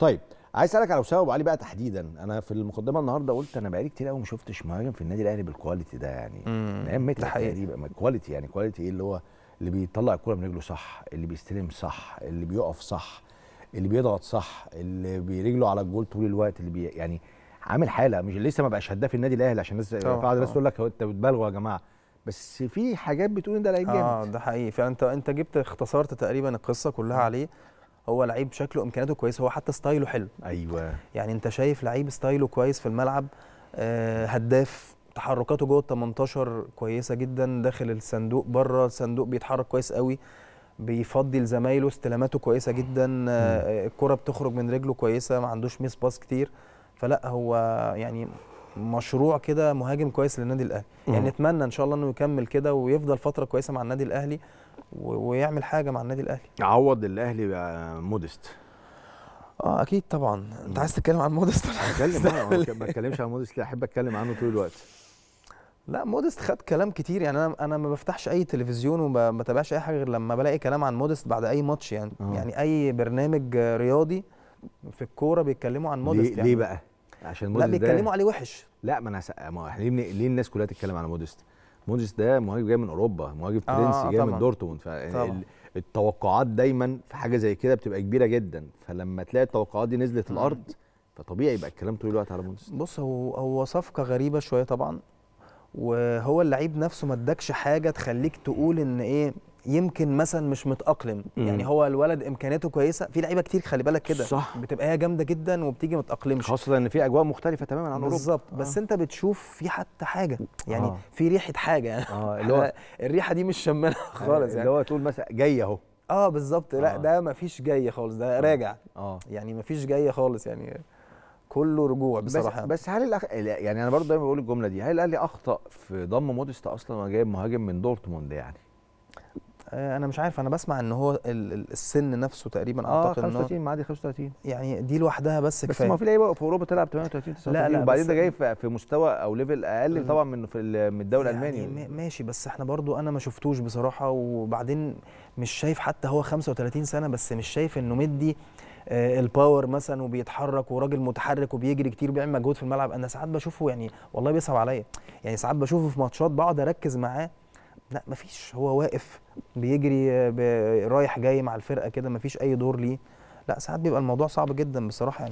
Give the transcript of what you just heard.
طيب عايز اسالك على وسام ابو علي بقى تحديدا انا في المقدمه النهارده قلت انا بقالي كتير قوي ما شفتش مهاجم في النادي الاهلي بالكواليتي ده يعني من ايام متى تقريبا كواليتي يعني كواليتي ايه اللي هو اللي بيطلع الكوره من رجله صح اللي بيستلم صح اللي بيقف صح اللي بيضغط صح اللي برجله على الجول طول الوقت اللي بي يعني عامل حاله مش لسه ما بقاش هداف النادي الاهلي عشان الناس بعض الناس تقول لك انت بتبالغوا يا جماعه بس في حاجات بتقول ان ده لعيب جامد اه ده حقيقي فانت انت جبت اختصرت تقريبا القصه كلها عليه هو لعيب شكله امكانياته كويسه هو حتى ستايله حلو ايوه يعني انت شايف لعيب ستايله كويس في الملعب آه هداف تحركاته جوه ال 18 كويسه جدا داخل الصندوق بره الصندوق بيتحرك كويس قوي بيفضي لزمايله استلاماته كويسه جدا آه الكره بتخرج من رجله كويسه ما عندوش ميس باس كتير فلا هو يعني مشروع كده مهاجم كويس للنادي الاهلي يعني نتمنى ان شاء الله انه يكمل كده ويفضل فتره كويسه مع النادي الاهلي ويعمل حاجه مع النادي الاهلي عوض الاهلي بقى مودست اه اكيد طبعا انت عايز تتكلم عن مودست اتكلم آه، ما اتكلمش عن مودست لا احب اتكلم عنه طول الوقت لا مودست خد كلام كتير يعني انا انا ما بفتحش اي تلفزيون وما بتابعش اي حاجه غير لما بلاقي كلام عن مودست بعد اي ماتش يعني أوه. يعني اي برنامج رياضي في الكوره بيتكلموا عن مودست ليه يعني ليه بقى عشان مودست لا بيتكلموا عليه وحش لا ما انا احنا ليه الناس كلها تتكلم على مودست مودريتش ده مهاجم جاي من اوروبا مهاجم آه، فرنسي آه جاي طبعًا. من دورتموند فالتوقعات دايما في حاجه زي كده بتبقى كبيره جدا فلما تلاقي التوقعات دي نزلت الارض فطبيعي يبقى الكلام طول الوقت على مودريتش بص هو هو صفقه غريبه شويه طبعا وهو اللعيب نفسه ما ادكش حاجه تخليك تقول ان ايه يمكن مثلا مش متاقلم مم. يعني هو الولد امكانياته كويسه في لعيبه كتير خلي بالك كده صح بتبقى هي جامده جدا وبتيجي متاقلمش خاصه ان في اجواء مختلفه تماما عن اوروبا بالظبط آه. بس انت بتشوف في حتى حاجه يعني آه. في ريحه حاجه يعني آه اللي هو الريحه دي مش شمالها آه، خالص يعني اللي هو تقول مثلا جاي اهو اه بالظبط لا آه. ده فيش جاي خالص ده آه. راجع اه يعني ما فيش جاي خالص يعني كله رجوع بصراحه بس, بس هل الأخ... يعني انا برضه دايما بقول الجمله دي هل الاهلي اخطا في ضم موديست اصلا وجايب مهاجم من دورتموند يعني آه، انا مش عارف انا بسمع ان هو السن نفسه تقريبا آه، اعتقد آه 35 معدي 35 يعني دي لوحدها بس, بس كفايه بس ما في لعيبه في اوروبا تلعب 38 39 لا لا وبعدين ده جاي في مستوى او ليفل اقل طبعا من في الدوري يعني الالماني ماشي بس احنا برضو انا ما شفتوش بصراحه وبعدين مش شايف حتى هو 35 سنه بس مش شايف انه مدي آه، الباور مثلا وبيتحرك وراجل متحرك وبيجري كتير وبيعمل مجهود في الملعب انا ساعات بشوفه يعني والله بيصعب عليا يعني ساعات بشوفه في ماتشات بقعد اركز معاه لا مفيش هو واقف بيجري رايح جاي مع الفرقه كده مفيش اي دور ليه لا ساعات بيبقى الموضوع صعب جدا بصراحه يعني